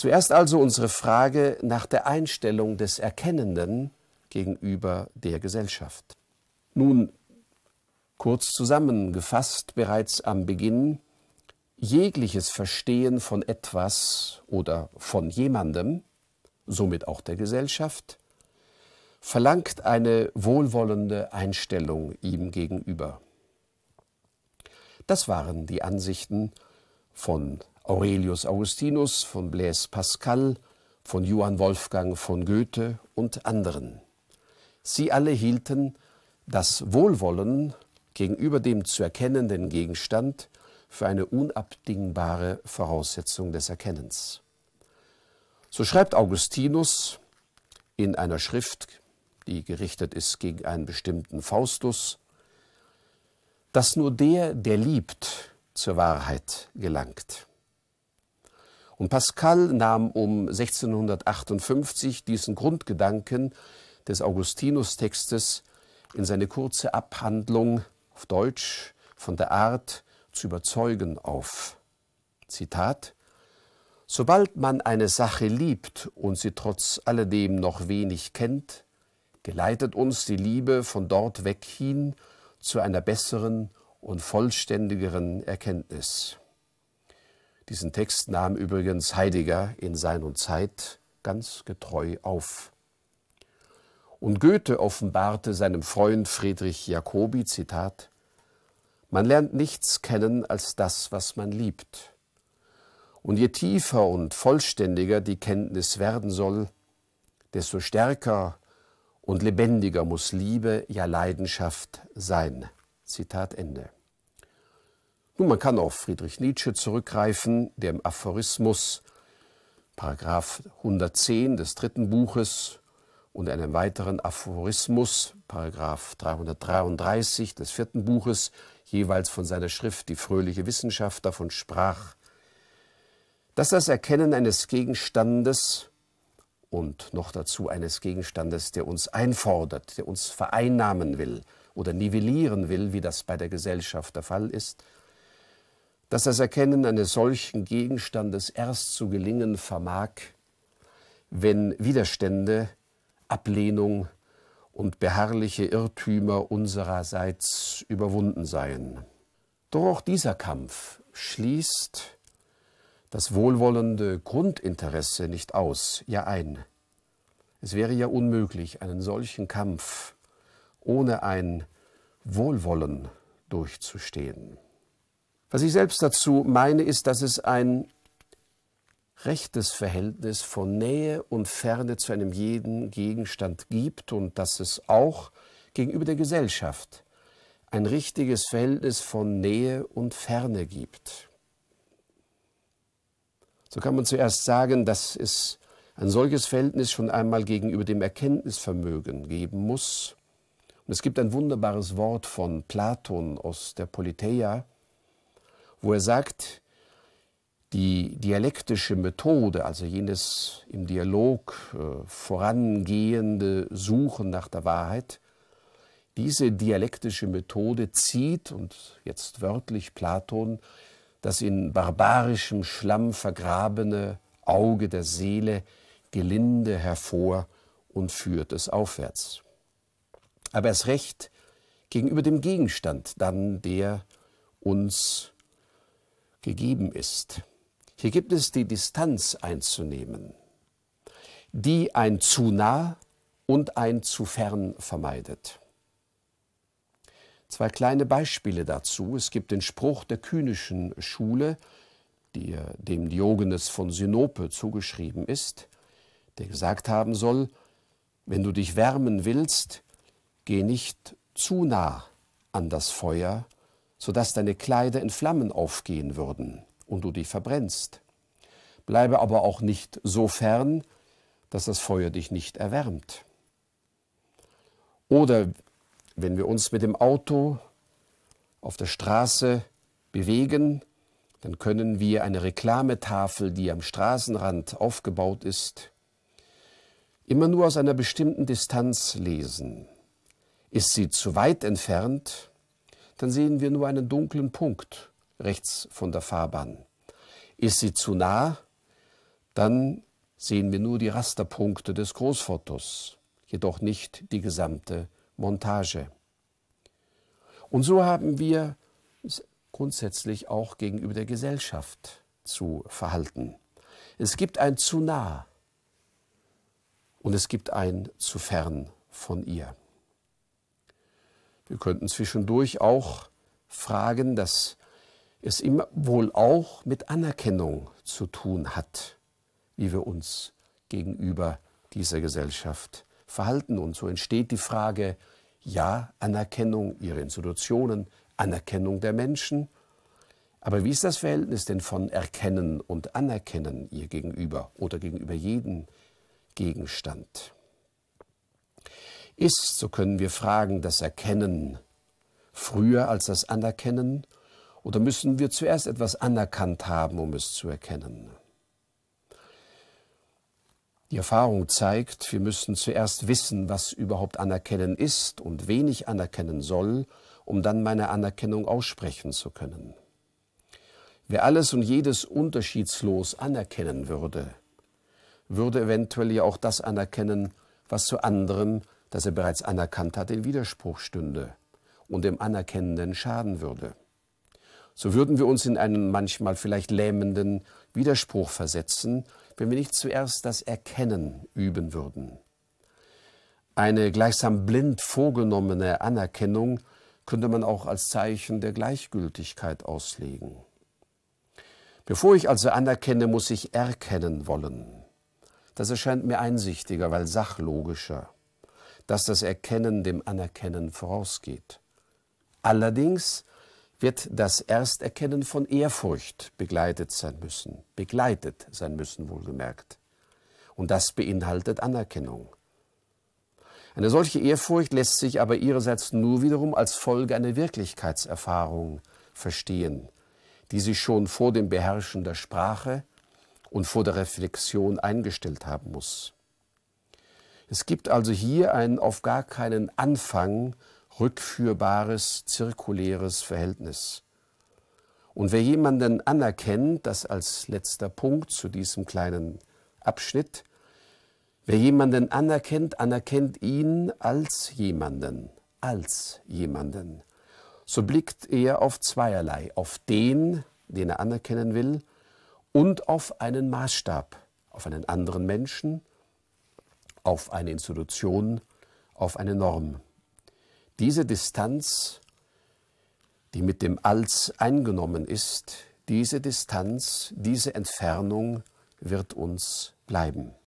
Zuerst also unsere Frage nach der Einstellung des Erkennenden gegenüber der Gesellschaft. Nun, kurz zusammengefasst bereits am Beginn, jegliches Verstehen von etwas oder von jemandem, somit auch der Gesellschaft, verlangt eine wohlwollende Einstellung ihm gegenüber. Das waren die Ansichten von Aurelius Augustinus, von Blaise Pascal, von Johann Wolfgang von Goethe und anderen. Sie alle hielten das Wohlwollen gegenüber dem zu erkennenden Gegenstand für eine unabdingbare Voraussetzung des Erkennens. So schreibt Augustinus in einer Schrift, die gerichtet ist gegen einen bestimmten Faustus, dass nur der, der liebt, zur Wahrheit gelangt. Und Pascal nahm um 1658 diesen Grundgedanken des Augustinus-Textes in seine kurze Abhandlung auf Deutsch von der Art zu überzeugen auf. Zitat Sobald man eine Sache liebt und sie trotz alledem noch wenig kennt, geleitet uns die Liebe von dort weg hin zu einer besseren und vollständigeren Erkenntnis. Diesen Text nahm übrigens Heidegger in Sein und Zeit ganz getreu auf. Und Goethe offenbarte seinem Freund Friedrich Jacobi, Zitat, Man lernt nichts kennen als das, was man liebt. Und je tiefer und vollständiger die Kenntnis werden soll, desto stärker und lebendiger muss Liebe, ja Leidenschaft sein. Zitat Ende. Nun, man kann auf Friedrich Nietzsche zurückgreifen, der im Aphorismus Paragraph 110 des dritten Buches und einem weiteren Aphorismus, Paragraph 333 des vierten Buches, jeweils von seiner Schrift Die fröhliche Wissenschaft davon sprach, dass das Erkennen eines Gegenstandes und noch dazu eines Gegenstandes, der uns einfordert, der uns vereinnahmen will oder nivellieren will, wie das bei der Gesellschaft der Fall ist, dass das Erkennen eines solchen Gegenstandes erst zu gelingen vermag, wenn Widerstände, Ablehnung und beharrliche Irrtümer unsererseits überwunden seien. Doch auch dieser Kampf schließt das wohlwollende Grundinteresse nicht aus, ja ein. Es wäre ja unmöglich, einen solchen Kampf ohne ein Wohlwollen durchzustehen. Was ich selbst dazu meine, ist, dass es ein rechtes Verhältnis von Nähe und Ferne zu einem jeden Gegenstand gibt und dass es auch gegenüber der Gesellschaft ein richtiges Verhältnis von Nähe und Ferne gibt. So kann man zuerst sagen, dass es ein solches Verhältnis schon einmal gegenüber dem Erkenntnisvermögen geben muss. Und es gibt ein wunderbares Wort von Platon aus der Politeia, wo er sagt, die dialektische Methode, also jenes im Dialog äh, vorangehende Suchen nach der Wahrheit, diese dialektische Methode zieht, und jetzt wörtlich Platon, das in barbarischem Schlamm vergrabene Auge der Seele gelinde hervor und führt es aufwärts. Aber erst recht gegenüber dem Gegenstand dann, der uns gegeben ist. Hier gibt es die Distanz einzunehmen, die ein zu nah und ein zu fern vermeidet. Zwei kleine Beispiele dazu. Es gibt den Spruch der kynischen Schule, die dem Diogenes von Sinope zugeschrieben ist, der gesagt haben soll, wenn du dich wärmen willst, geh nicht zu nah an das Feuer, sodass deine Kleider in Flammen aufgehen würden und du dich verbrennst. Bleibe aber auch nicht so fern, dass das Feuer dich nicht erwärmt. Oder wenn wir uns mit dem Auto auf der Straße bewegen, dann können wir eine Reklametafel, die am Straßenrand aufgebaut ist, immer nur aus einer bestimmten Distanz lesen. Ist sie zu weit entfernt, dann sehen wir nur einen dunklen Punkt rechts von der Fahrbahn. Ist sie zu nah, dann sehen wir nur die Rasterpunkte des Großfotos, jedoch nicht die gesamte Montage. Und so haben wir grundsätzlich auch gegenüber der Gesellschaft zu verhalten. Es gibt ein zu nah und es gibt ein zu fern von ihr. Wir könnten zwischendurch auch fragen, dass es immer wohl auch mit Anerkennung zu tun hat, wie wir uns gegenüber dieser Gesellschaft verhalten. Und so entsteht die Frage, ja, Anerkennung ihrer Institutionen, Anerkennung der Menschen. Aber wie ist das Verhältnis denn von Erkennen und Anerkennen ihr gegenüber oder gegenüber jedem Gegenstand? ist, so können wir fragen, das Erkennen früher als das Anerkennen oder müssen wir zuerst etwas anerkannt haben, um es zu erkennen? Die Erfahrung zeigt, wir müssen zuerst wissen, was überhaupt Anerkennen ist und wen ich anerkennen soll, um dann meine Anerkennung aussprechen zu können. Wer alles und jedes unterschiedslos anerkennen würde, würde eventuell ja auch das anerkennen, was zu anderen dass er bereits anerkannt hat, in Widerspruch stünde und dem Anerkennenden schaden würde. So würden wir uns in einen manchmal vielleicht lähmenden Widerspruch versetzen, wenn wir nicht zuerst das Erkennen üben würden. Eine gleichsam blind vorgenommene Anerkennung könnte man auch als Zeichen der Gleichgültigkeit auslegen. Bevor ich also anerkenne, muss ich erkennen wollen. Das erscheint mir einsichtiger, weil sachlogischer dass das Erkennen dem Anerkennen vorausgeht. Allerdings wird das Ersterkennen von Ehrfurcht begleitet sein müssen, begleitet sein müssen wohlgemerkt. Und das beinhaltet Anerkennung. Eine solche Ehrfurcht lässt sich aber ihrerseits nur wiederum als Folge einer Wirklichkeitserfahrung verstehen, die sie schon vor dem Beherrschen der Sprache und vor der Reflexion eingestellt haben muss. Es gibt also hier ein auf gar keinen Anfang rückführbares, zirkuläres Verhältnis. Und wer jemanden anerkennt, das als letzter Punkt zu diesem kleinen Abschnitt, wer jemanden anerkennt, anerkennt ihn als jemanden, als jemanden. So blickt er auf zweierlei, auf den, den er anerkennen will, und auf einen Maßstab, auf einen anderen Menschen auf eine Institution, auf eine Norm. Diese Distanz, die mit dem Als eingenommen ist, diese Distanz, diese Entfernung wird uns bleiben.